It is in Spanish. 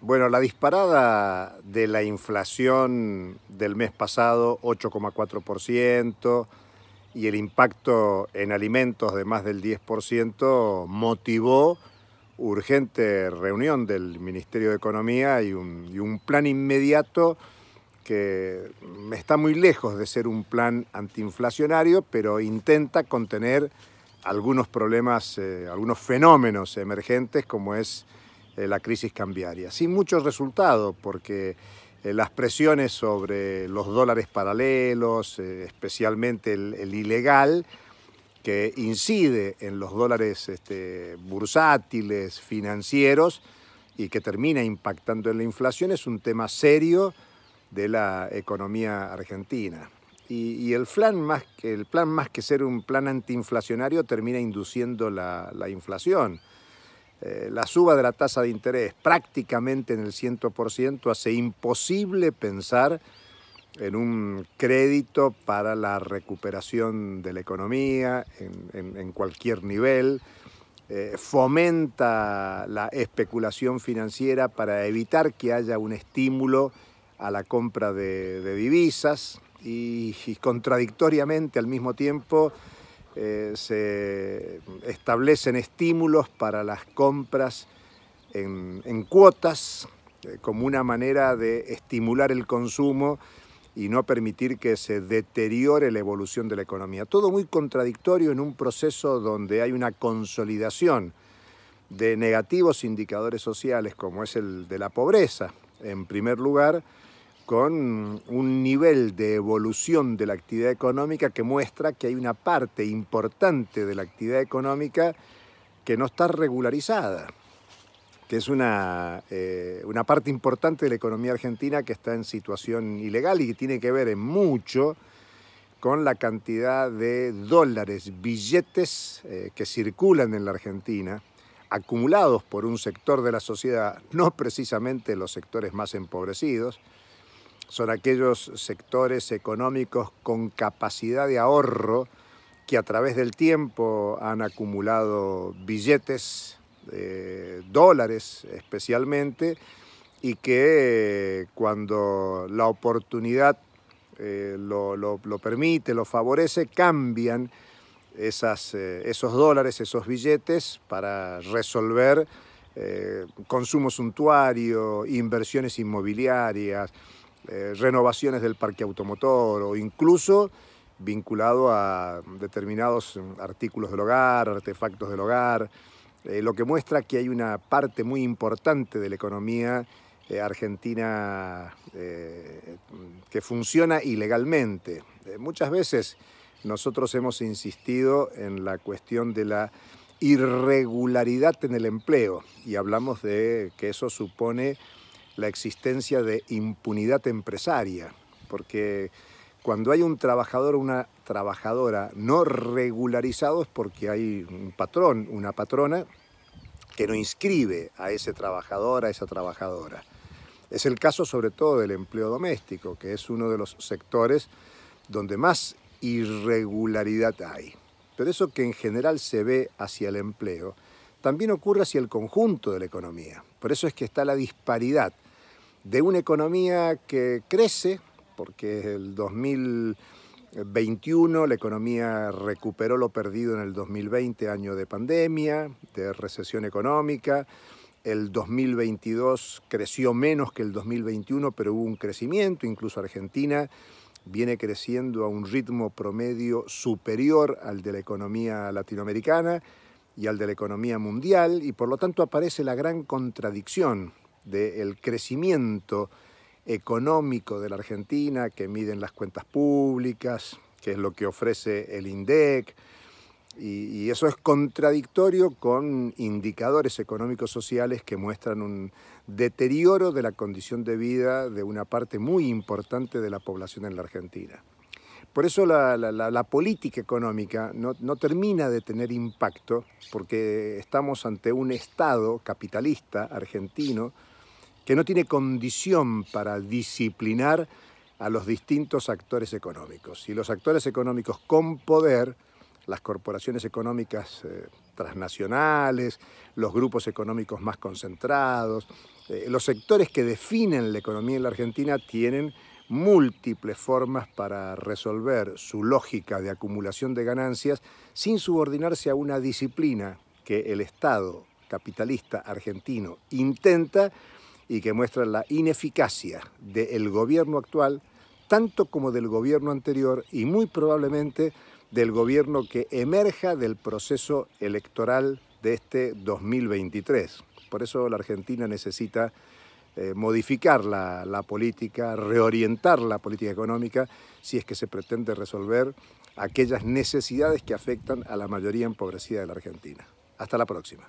Bueno, la disparada de la inflación del mes pasado, 8,4%, y el impacto en alimentos de más del 10%, motivó urgente reunión del Ministerio de Economía y un, plan inmediato que está muy lejos de ser un plan antiinflacionario, pero intenta contener algunos problemas, eh, algunos fenómenos emergentes como es eh, la crisis cambiaria. Sin muchos resultados, porque eh, las presiones sobre los dólares paralelos, eh, especialmente el, ilegal, que incide en los dólares este, bursátiles, financieros, y que termina impactando en la inflación, es un tema serio de la economía argentina. Y, el, plan más que, el plan más que ser un plan antiinflacionario termina induciendo la inflación. Eh, la suba de la tasa de interés prácticamente en el 100% hace imposible pensar en un crédito para la recuperación de la economía en, cualquier nivel, eh, fomenta la especulación financiera para evitar que haya un estímulo a la compra de, divisas y contradictoriamente al mismo tiempo eh, se establecen estímulos para las compras en, cuotas eh, como una manera de estimular el consumo y no permitir que se deteriore la evolución de la economía. Todo muy contradictorio en un proceso donde hay una consolidación de negativos indicadores sociales como es el de la pobreza, en primer lugar, con un nivel de evolución de la actividad económica que muestra que hay una parte importante de la actividad económica que no está regularizada, que es una, eh, una parte importante de la economía argentina que está en situación ilegal y que tiene que ver en mucho con la cantidad de dólares, billetes eh, que circulan en la Argentina, acumulados por un sector de la sociedad, no precisamente los sectores más empobrecidos, son aquellos sectores económicos con capacidad de ahorro que a través del tiempo han acumulado billetes, eh, dólares especialmente, y que eh, cuando la oportunidad eh, lo, permite, lo favorece, cambian esas, esos dólares, esos billetes para resolver consumo suntuario, inversiones inmobiliarias, eh, renovaciones del parque automotor o incluso vinculado a determinados mm, artículos del hogar, artefactos del hogar, eh, lo que muestra que hay una parte muy importante de la economía eh, argentina que funciona ilegalmente. muchas veces nosotros hemos insistido en la cuestión de la irregularidad en el empleo y hablamos de que eso supone la existencia de impunidad empresaria, porque cuando hay un trabajador o una trabajadora no regularizados porque hay un patrón, una patrona, que no inscribe a ese trabajador, a esa trabajadora. Es el caso sobre todo del empleo doméstico, que es uno de los sectores donde más irregularidad hay. Pero eso que en general se ve hacia el empleo, también ocurre hacia el conjunto de la economía. Por eso es que está la disparidad de una economía que crece, porque el 2021 la economía recuperó lo perdido en el 2020, año de pandemia, de recesión económica. El 2022 creció menos que el 2021, pero hubo un crecimiento, incluso Argentina viene creciendo a un ritmo promedio superior al de la economía latinoamericana y al de la economía mundial, y por lo tanto aparece la gran contradicción del crecimiento económico de la Argentina, que miden las cuentas públicas, que es lo que ofrece el INDEC, y, eso es contradictorio con indicadores económicos sociales que muestran un deterioro de la condición de vida de una parte muy importante de la población en la Argentina. Por eso la, política económica no, termina de tener impacto, porque estamos ante un Estado capitalista argentino que no tiene condición para disciplinar a los distintos actores económicos. Y los actores económicos con poder, las corporaciones económicas eh, transnacionales, los grupos económicos más concentrados, eh, los sectores que definen la economía en la Argentina tienen múltiples formas para resolver su lógica de acumulación de ganancias sin subordinarse a una disciplina que el Estado capitalista argentino intenta y que muestra la ineficacia del gobierno actual, tanto como del gobierno anterior y muy probablemente del gobierno que emerja del proceso electoral de este 2023. Por eso la Argentina necesita eh, modificar la política, reorientar la política económica si es que se pretende resolver aquellas necesidades que afectan a la mayoría empobrecida de la Argentina. Hasta la próxima.